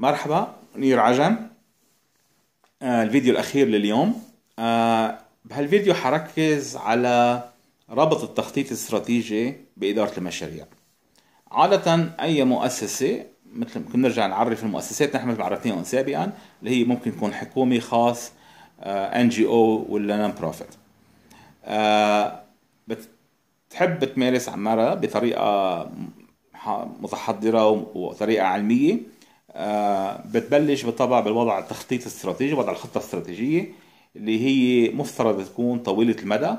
مرحبا نير عجم آه الفيديو الأخير لليوم آه بهالفيديو حركز على ربط التخطيط الاستراتيجي بإدارة المشاريع عادة أي مؤسسة مثل ممكن نرجع نعرف المؤسسات نحن عرفناهم سابقا اللي هي ممكن تكون حكومي خاص ان جي او ولا نون بروفيت بتحب تمارس عمارة بطريقة متحضرة وطريقة علمية آه، بتبلش بالطبع بالوضع التخطيط الاستراتيجي وضع الخطة الاستراتيجية اللي هي مفترض تكون طويلة المدى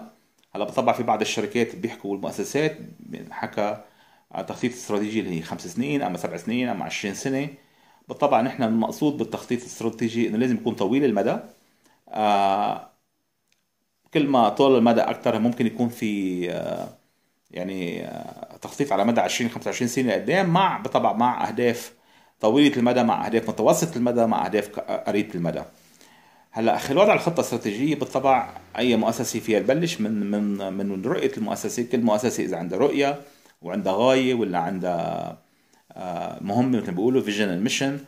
هلا بالطبع في بعض الشركات بيحكوا والمؤسسات حكى تخطيط استراتيجي اللي هي خمس سنين اما سبع سنين اما 20 سنة بالطبع نحن المقصود بالتخطيط الاستراتيجي انه لازم يكون طويل المدى آه، كل ما طول المدى اكثر ممكن يكون في آه، يعني تخطيط على مدى 20 25 سنه لقدام مع بالطبع مع اهداف طويله المدى مع اهداف متوسطة المدى مع اهداف قريبه المدى هلا خلال على الخطه الاستراتيجيه بالطبع اي مؤسسه فيها تبلش من من من رؤيه المؤسسه كل مؤسسه اذا عندها رؤيه وعندها غايه ولا عندها آه، مهمه مثل ما بيقولوا فيجن ميشن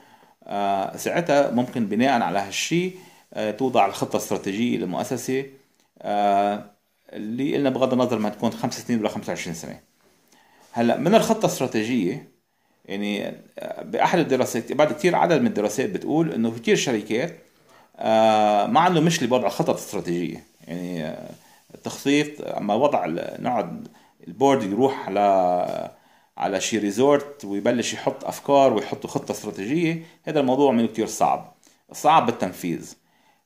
آه، ساعتها ممكن بناء على هالشيء آه، توضع الخطه الاستراتيجيه للمؤسسه اللي قلنا بغض النظر ما تكون خمس سنين ولا 25 سنه هلا من الخطه الاستراتيجيه يعني آه، باحد الدراسات بعد كثير عدد من الدراسات بتقول انه في كثير شركات آه، ما عنده مشكله بوضع خطط استراتيجيه يعني التخطيط آه، اما وضع نقعد البورد يروح على على شي ريزورت ويبلش يحط افكار ويحط خطه استراتيجيه هذا الموضوع منه كثير صعب صعب بالتنفيذ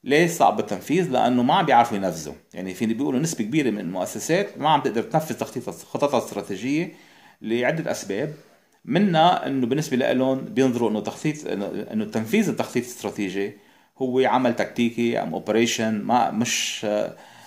ليه صعب بالتنفيذ لانه ما عم بيعرفوا ينفذوا يعني في بيقولوا نسبه كبيره من المؤسسات ما عم تقدر تنفذ تخطيطها خططها الاستراتيجيه لعده اسباب منا انه بالنسبه لهم بينظروا انه تخطيط انه تنفيذ التخطيط الاستراتيجي هو عمل تكتيكي ام يعني اوبريشن ما مش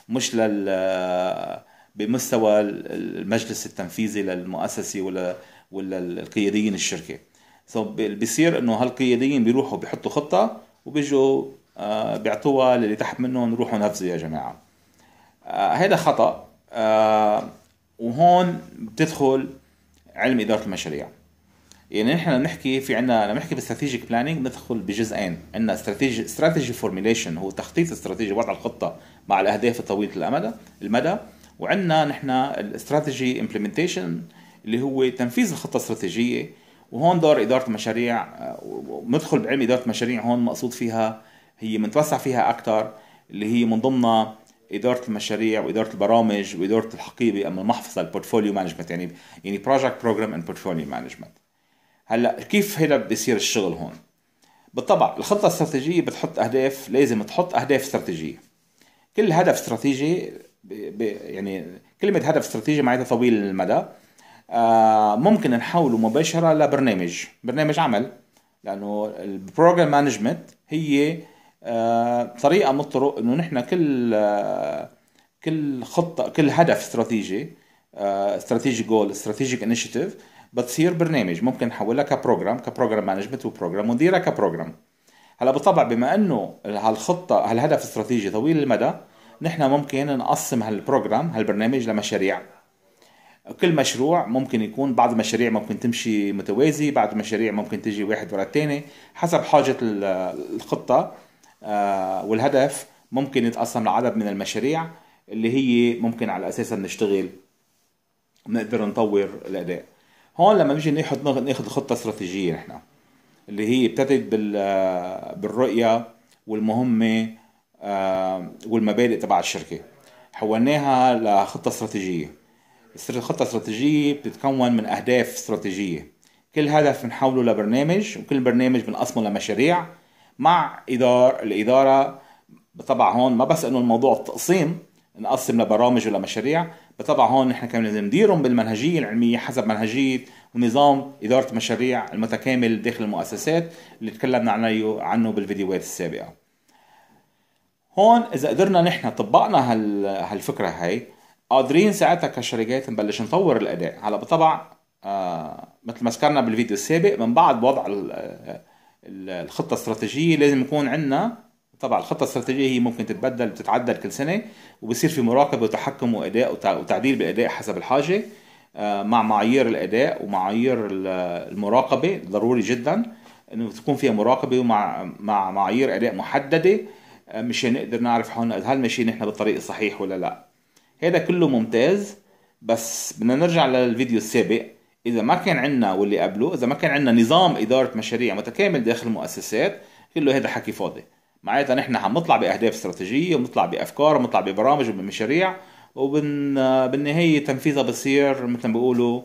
مش لل بمستوى المجلس التنفيذي للمؤسسه ولا ولا القياديين الشركه سو بيصير انه هالقياديين بيروحوا بيحطوا خطه وبيجوا آه، بيعطوها للي تحت منهم روحوا نفذوا يا جماعه هذا آه، خطا آه، وهون بتدخل علم اداره المشاريع يعني نحن نحكي في عندنا لما نحكي بالاستراتيجيك بلاننج ندخل بجزئين عندنا استراتيجي استراتيجي فورميليشن هو تخطيط استراتيجي وضع الخطه مع الاهداف الطويله الامد المدى وعندنا نحن الاستراتيجي امبلمنتيشن اللي هو تنفيذ الخطه الاستراتيجيه وهون دور اداره المشاريع آه، وندخل بعلم اداره المشاريع هون مقصود فيها هي بنتوسع فيها اكثر اللي هي من ضمنها اداره المشاريع واداره البرامج واداره الحقيبه اما المحفظه البورتفوليو مانجمنت يعني يعني بروجكت بروجرام اند بورتفوليو مانجمنت هلا كيف هذا بيصير الشغل هون بالطبع الخطة الاستراتيجية بتحط أهداف لازم تحط أهداف استراتيجية كل هدف استراتيجي يعني كلمة هدف استراتيجي معناتها طويل المدى آه، ممكن نحوله مباشرة لبرنامج برنامج عمل لأنه البروجرام مانجمنت هي آه، طريقة من الطرق إنه نحن كل آه، كل خطة كل هدف استراتيجي استراتيجي جول استراتيجيك انيشيتيف بتصير برنامج ممكن نحولها كبروجرام كبروجرام مانجمنت وبروجرام ونديرها كبروجرام هلا بالطبع بما انه هالخطه هالهدف استراتيجي طويل المدى نحن ممكن نقسم هالبروجرام هالبرنامج لمشاريع كل مشروع ممكن يكون بعض المشاريع ممكن تمشي متوازي بعض المشاريع ممكن تجي واحد ورا الثاني حسب حاجة الخطة آه، والهدف ممكن يتقسم لعدد من المشاريع اللي هي ممكن على أساسها نشتغل نقدر نطور الأداء هون لما بنيجي ناخذ ناخذ خطه استراتيجيه نحن اللي هي ابتدت بال بالرؤيه والمهمه آه، والمبادئ تبع الشركه حولناها لخطه استراتيجيه الخطه الاستراتيجيه بتتكون من اهداف استراتيجيه كل هدف بنحوله لبرنامج وكل برنامج بنقسمه لمشاريع مع ادار الاداره طبعا هون ما بس انه الموضوع التقسيم نقسم لبرامج ولمشاريع بطبع هون نحن كمان لازم نديرهم بالمنهجيه العلميه حسب منهجيه ونظام اداره المشاريع المتكامل داخل المؤسسات اللي تكلمنا عنه عنه بالفيديوهات السابقه. هون اذا قدرنا نحن طبقنا هال هالفكره هي قادرين ساعتها كشركات نبلش نطور الاداء هلا بطبع آه مثل ما ذكرنا بالفيديو السابق من بعد وضع آه، الخطه الاستراتيجيه لازم يكون عندنا طبعا الخطه الاستراتيجيه هي ممكن تتبدل وتتعدل كل سنه وبصير في مراقبه وتحكم واداء وتعديل بالاداء حسب الحاجه آه، مع معايير الاداء ومعايير المراقبه ضروري جدا انه تكون فيها مراقبه ومع مع معايير اداء محدده آه، مشان نقدر نعرف هون هل ماشيين نحن بالطريق الصحيح ولا لا هذا كله ممتاز بس بدنا نرجع للفيديو السابق اذا ما كان عندنا واللي قبله اذا ما كان عندنا نظام اداره مشاريع متكامل داخل المؤسسات كله هذا حكي فاضي معناتها نحن عم نطلع باهداف استراتيجيه ونطلع بافكار ونطلع ببرامج وبمشاريع وبن بالنهايه تنفيذها بصير مثل ما بيقولوا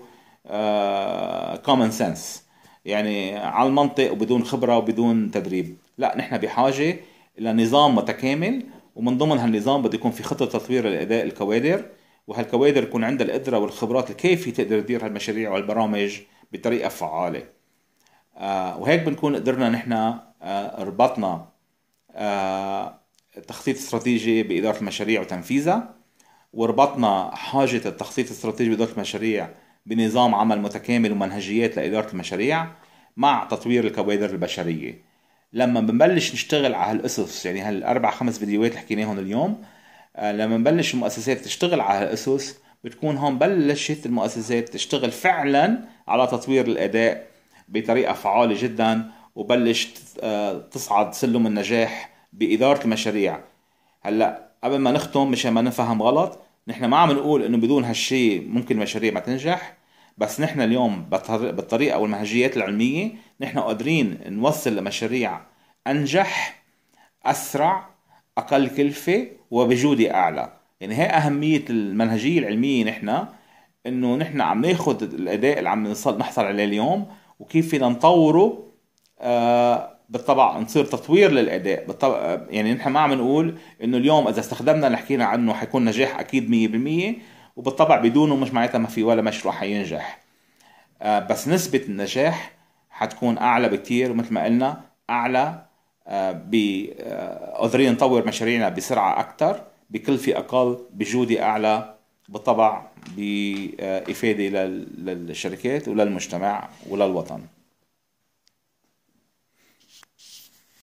كومن آه، سنس يعني على المنطق وبدون خبره وبدون تدريب لا نحن بحاجه الى نظام متكامل ومن ضمن هالنظام بده يكون في خطه تطوير لاداء الكوادر وهالكوادر يكون عندها القدره والخبرات الكافيه تقدر تدير هالمشاريع والبرامج بطريقه فعاله آه، وهيك بنكون قدرنا نحن آه، ربطنا آه، تخطيط استراتيجي بإدارة المشاريع وتنفيذها وربطنا حاجة التخطيط الاستراتيجي بإدارة المشاريع بنظام عمل متكامل ومنهجيات لإدارة المشاريع مع تطوير الكوادر البشرية لما بنبلش نشتغل على هالأسس يعني هالأربع خمس فيديوهات اللي حكيناهم اليوم آه، لما بنبلش المؤسسات تشتغل على هالأسس بتكون هون بلشت المؤسسات تشتغل فعلا على تطوير الأداء بطريقة فعالة جدا وبلش آه، تصعد سلم النجاح بإدارة المشاريع هلا قبل ما نختم مشان ما نفهم غلط نحن ما عم نقول انه بدون هالشي ممكن المشاريع ما تنجح بس نحن اليوم بالطريقة والمنهجيات العلمية نحن قادرين نوصل لمشاريع أنجح أسرع أقل كلفة وبجودة أعلى يعني هي أهمية المنهجية العلمية نحن انه نحن عم ناخذ الاداء اللي عم نحصل عليه اليوم وكيف فينا نطوره بالطبع نصير تطوير للاداء بالطبع يعني نحن ما عم نقول انه اليوم اذا استخدمنا اللي حكينا عنه حيكون نجاح اكيد 100% وبالطبع بدونه مش معناتها ما في ولا مشروع حينجح آه، بس نسبة النجاح حتكون أعلى بكتير ومثل ما قلنا أعلى آه، ب آه، قادرين نطور مشاريعنا بسرعة أكثر بكلفة أقل بجودة أعلى بالطبع بإفادة للشركات وللمجتمع وللوطن